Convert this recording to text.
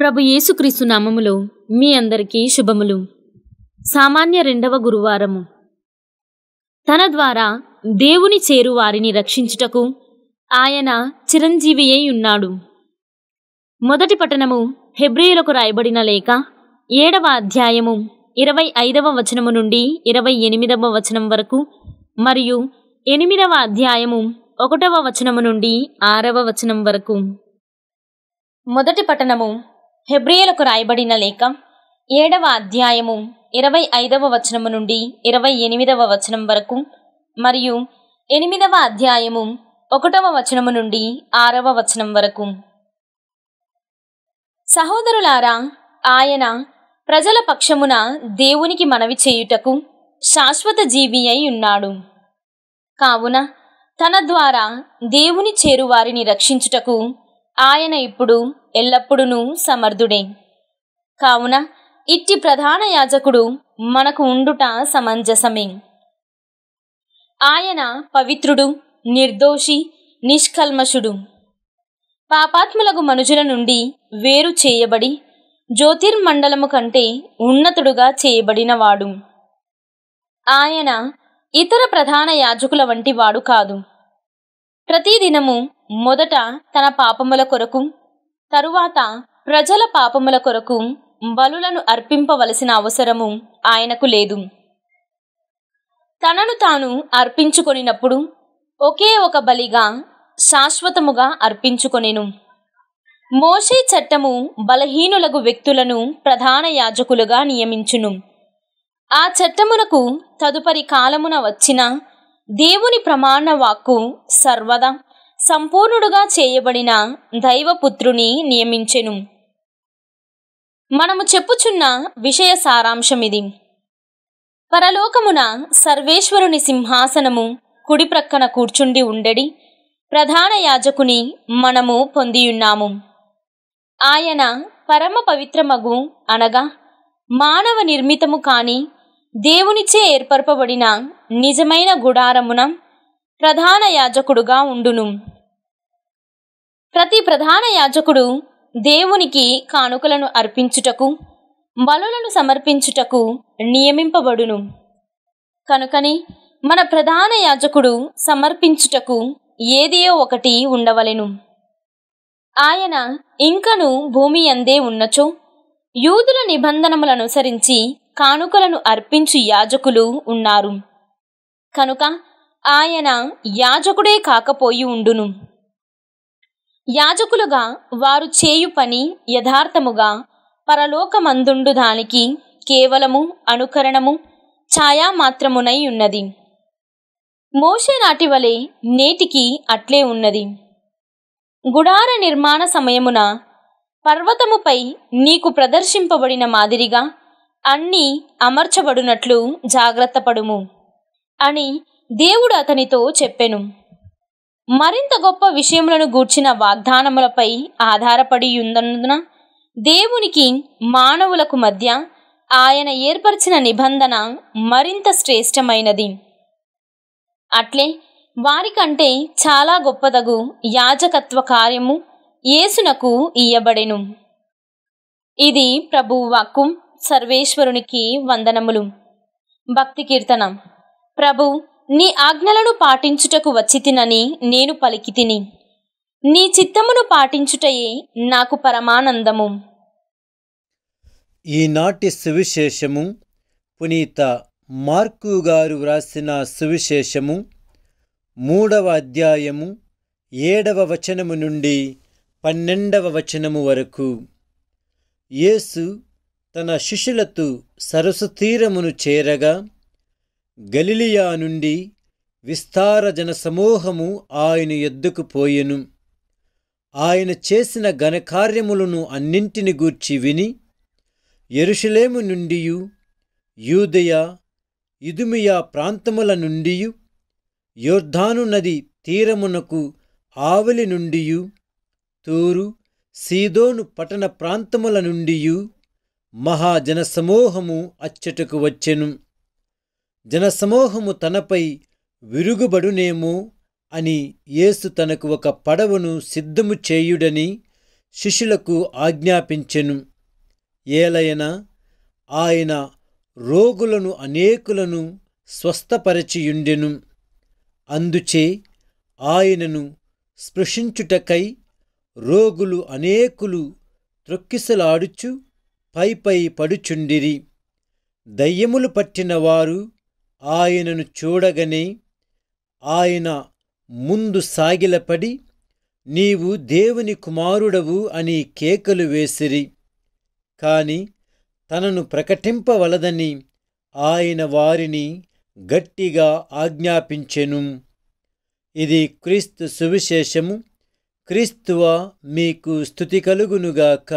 ప్రభు యేసుక్రీస్తు నామములో మీ అందరికీ శుభములు సామాన్య రెండవ గురువారము తన ద్వారా దేవుని చేరు వారిని రక్షించుటకు ఆయన చిరంజీవియే ఉన్నాడు మొదటి పట్టణము హెబ్రియులకు రాయబడిన లేక ఏడవ అధ్యాయము ఇరవై ఐదవ వచనము నుండి ఇరవై ఎనిమిదవ వచనం వరకు మరియు ఎనిమిదవ అధ్యాయము ఒకటవ వచనము నుండి ఆరవ వచనం వరకు మొదటి పట్టణము హెబ్రియలకు రాయబడిన లేఖ ఏడవ అధ్యాయము ఇరవై ఐదవ వచనము నుండి ఇరవై ఎనిమిదవ వచనం వరకు మరియు ఎనిమిదవ అధ్యాయము ఒకటవ వచనము నుండి ఆరవ వచనం వరకు సహోదరులారా ఆయన ప్రజల పక్షమున దేవునికి మనవి చేయుటకు శాశ్వత జీవి అయి ఉన్నాడు కావున తన ద్వారా దేవుని చేరువారిని రక్షించుటకు ఆయన ఇప్పుడు ఎల్లప్పుడూ సమర్థుడే కావున ఇట్టి ప్రధాన యాజకుడు మనకు ఉండుట సమంజసమే ఆయన పవిత్రుడు నిర్దోషి నిష్కల్మషుడు పాపాత్ములకు మనుషుల నుండి వేరు చేయబడి జ్యోతిర్మండలము కంటే ఉన్నతుడుగా చేయబడినవాడు ఆయన ఇతర ప్రధాన యాజకుల వంటి వాడు కాదు ప్రతిదినము మొదట తన పాపముల కొరకు తరువాత ప్రజల పాపముల కొరకు బలులను అర్పింపవలసిన అవసరము ఆయనకు లేదు తనను తాను అర్పించుకొనినప్పుడు ఒకే ఒక బలిగా శాశ్వతముగా అర్పించుకొనెను మోషే చట్టము బలహీనులకు వ్యక్తులను ప్రధాన యాజకులుగా నియమించును ఆ చట్టమునకు తదుపరి కాలమున వచ్చిన దేవుని ప్రమాణ వాక్కు సర్వదా సంపూర్ణుడుగా చేయబడిన దైవపుత్రుని నియమించెను మనము చెప్పుచున్న విషయ సారాంశమిది పరలోకమున సర్వేశ్వరుని సింహాసనము కుడి ప్రక్కన కూర్చుండి ఉండడి ప్రధాన యాజకుని మనము పొందియున్నాము ఆయన పరమ పవిత్రమగు అనగా మానవ నిర్మితము కాని దేవునిచే ఏర్పరపబడిన నిజమైన గుడారమున ప్రధాన యాజకుడుగా ఉండును ప్రతి ప్రధాన యాజకుడు దేవునికి కానుకలను అర్పించుటకు బలులను సమర్పించుటకు నియమింపబడును కనుకనే మన ప్రధాన యాజకుడు సమర్పించుటకు ఏదియో ఒకటి ఉండవలెను ఆయన ఇంకను భూమి అందే ఉన్నచో యూదుల నిబంధనములను అనుసరించి కానుకలను అర్పించు యాజకులు ఉన్నారు కనుక ఆయన యాజకుడే కాకపోయి ఉండును యాజకులుగా వారు చేయు పని యథార్థముగా పరలోకమందుండు దానికి కేవలము అనుకరణము ఛాయా మాత్రమునై ఉన్నది మోషే నాటి వలె నేటికి అట్లే ఉన్నది గుడార నిర్మాణ సమయమున పర్వతముపై నీకు ప్రదర్శింపబడిన మాదిరిగా అన్నీ అమర్చబడునట్లు జాగ్రత్తపడుము అని దేవుడు అతనితో చెప్పెను మరింత గొప్ప విషయములను గూర్చిన వాగ్దానములపై ఆధారపడి ఉందన్నందున దేవునికి మానవులకు మధ్య ఆయన ఏర్పరిచిన నిబంధన మరింత శ్రేష్టమైనది అట్లే వారికంటే చాలా గొప్పదగు యాజకత్వ కార్యము యేసునకు ఇయ్యబడెను ఇది ప్రభువు సర్వేశ్వరునికి వందనములు భక్తి కీర్తన ప్రభు నీ ఆజ్ఞలను పాటించుటకు వచ్చితినని నేను పలికితిని నీ చిత్తమును పాటించుటయే నాకు పరమానందము ఈనాటి సువిశేషము పునీత మార్కు గారు వ్రాసిన సువిశేషము మూడవ అధ్యాయము ఏడవ వచనము నుండి పన్నెండవ వచనము వరకు యేసు తన శిష్యులతు సరస్సు తీరమును చేరగా గలిలియా నుండి విస్తార జనసమూహము ఆయన ఎద్దుకు పోయెను ఆయన చేసిన ఘనకార్యములను అన్నింటిని గూర్చి విని ఎరుషలేము నుండియు యూదయ ఇదుమియా ప్రాంతముల నుండియు యోర్ధాను నది తీరమునకు ఆవలి నుండియు తూరు సీదోను పట్టణ ప్రాంతముల నుండియు మహాజనసమూహము అచ్చటకు వచ్చెను జనసమూహము తనపై విరుగుబడునేమో అని యేసు తనకు ఒక పడవను సిద్ధము చేయుడని శిష్యులకు ఆజ్ఞాపించెను ఏలయన ఆయన రోగులను అనేకులను స్వస్థపరచియుండెను అందుచే ఆయనను స్పృశించుటకై రోగులు అనేకులు త్రొక్కిసలాడుచు పైపై పడుచుండిరి దయ్యములు పట్టినవారు ఆయనను చూడగనే ఆయన ముందు సాగిలపడి నీవు దేవుని కుమారుడవు అని కేకలు వేసిరి కాని తనను ప్రకటింపవలదని ఆయన వారిని గట్టిగా ఆజ్ఞాపించెను ఇది క్రీస్తు సువిశేషము క్రీస్తువ మీకు స్థుతి కలుగునుగాక